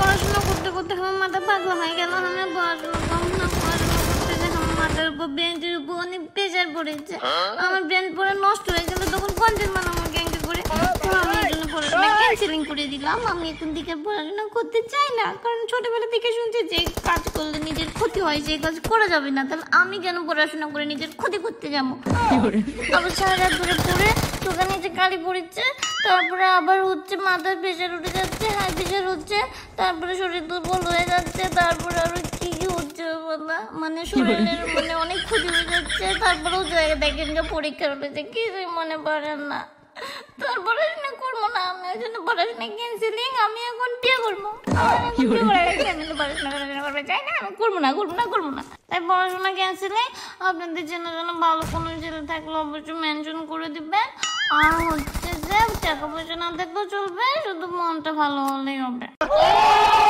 পড়াশোনা করতে করতে আমার মাথা পাগলা হয়ে গেল আমি পড়াশোনা কম না পড়াশোনা করতে যে আমার মাথার উপর ব্রেনটির উপর অনেক প্রেশার পড়েছে আমার ব্রেন পরে নষ্ট হয়ে গেল তখন পঞ্চাশ মান আমার গ্যাংকে করে আমি এই পড়াশোনা ক্যান্সেলিং করে দিলাম আমি এখন থেকে পড়াশোনা করতে চাই না কারণ ছোটবেলা থেকে শুনছি যে কাজ করলে নিজের ক্ষতি হয় যে কাজ করা যাবে না তাহলে আমি কেন পড়াশোনা করে নিজের ক্ষতি করতে যাবো আবার সারা রাত ধরে পড়ে চোখে নিচে কালি পড়েছে তারপরে আবার হচ্ছে মাথার প্রেশার উঠে যাচ্ছে হাই প্রেশার হচ্ছে তারপরে শরীর দুর্বল হয়ে যাচ্ছে তারপরে আরো কি কি হচ্ছে বলা মানে শরীরের মানে অনেক ক্ষতি হয়ে যাচ্ছে তারপরেও জায়গা দেখেন যে পরীক্ষা রয়েছে কিছুই মনে পড়ে না তারপরে না করবো না আমি ওই জন্য পড়াশোনা ক্যান্সেলিং আমি এখন বিয়ে করবো আমি তো পড়াশোনা করবে চাই না আমি করবো না করবো না করবো না তাই পড়াশোনা ক্যান্সেলিং আপনাদের জন্য যেন ভালো কোনো ছেলে থাকলে অবশ্যই মেনশন করে দিবেন আর হচ্ছে টাকা পয়সা না দেখবো চলবে শুধু মনটা ভালো হলেই হবে